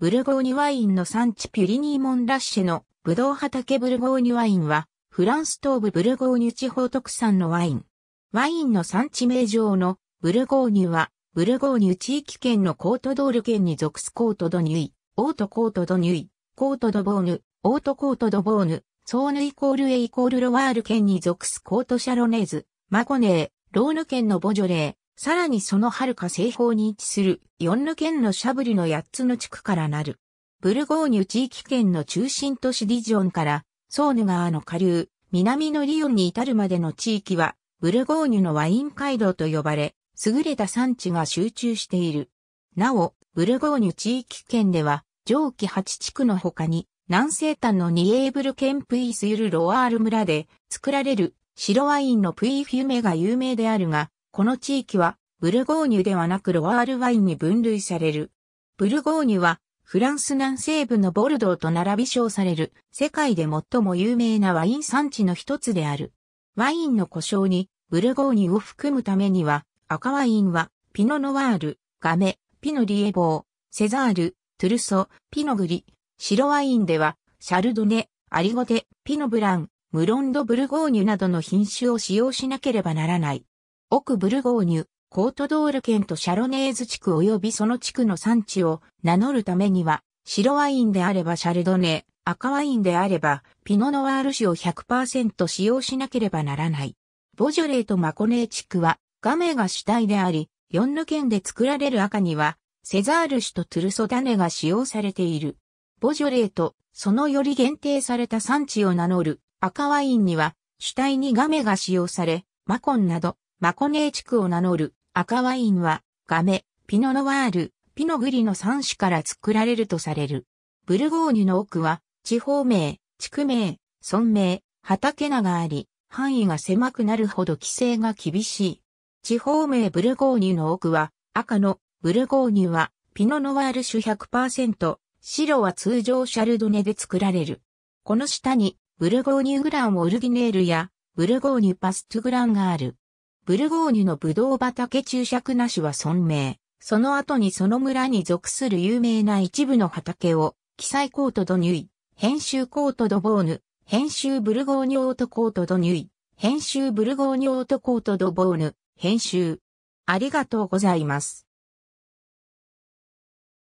ブルゴーニュワインの産地ピュリニーモンラッシェのブドウ畑ブルゴーニュワインは、フランス東部ブルゴーニュ地方特産のワイン。ワインの産地名上のブルゴーニュは、ブルゴーニュ地域圏のコートドール圏に属すコートドニュイ、オートコートドニュイ、コートドボーヌ、オートコートドボーヌ、ソーヌイコールエイコールロワール県に属すコートシャロネーズ、マコネー、ローヌ県のボジョレー、さらにその遥か西方に位置するヨンヌ県のシャブリの8つの地区からなる。ブルゴーニュ地域圏の中心都市ディジョンからソーヌ川の下流、南のリヨンに至るまでの地域はブルゴーニュのワイン街道と呼ばれ、優れた産地が集中している。なお、ブルゴーニュ地域圏では上記8地区の他に南西端のニエーブル県プイスユルロワール村で作られる白ワインのプイフィメが有名であるが、この地域は、ブルゴーニュではなくロワールワインに分類される。ブルゴーニュは、フランス南西部のボルドーと並び称される、世界で最も有名なワイン産地の一つである。ワインの故障に、ブルゴーニュを含むためには、赤ワインは、ピノノワール、ガメ、ピノリエボー、セザール、トゥルソ、ピノグリ、白ワインでは、シャルドネ、アリゴテ、ピノブラン、ムロンド・ブルゴーニュなどの品種を使用しなければならない。奥ブルゴーニュ、コートドール県とシャロネーズ地区及びその地区の産地を名乗るためには、白ワインであればシャルドネ、赤ワインであればピノノワール種を100%使用しなければならない。ボジョレーとマコネー地区は、ガメが主体であり、4の県で作られる赤には、セザール種とトゥルソダネが使用されている。ボジョレーと、そのより限定された産地を名乗る赤ワインには、主体にガメが使用され、マコンなど、マコネー地区を名乗る赤ワインは、ガメ、ピノノワール、ピノグリの3種から作られるとされる。ブルゴーニュの奥は、地方名、地区名、村名、畑名があり、範囲が狭くなるほど規制が厳しい。地方名ブルゴーニュの奥は、赤のブルゴーニュは、ピノノワール種100%、白は通常シャルドネで作られる。この下に、ブルゴーニュグランオルギネールや、ブルゴーニュパストゥグランがある。ブルゴーニュのブドウ畑注釈なしは存命。その後にその村に属する有名な一部の畑を、記載コートドニュイ、編集コートドボーヌ、編集ブルゴーニュオートコートドニュイ、編集ブルゴーニュオートコートドボーヌ、編集。ありがとうございます。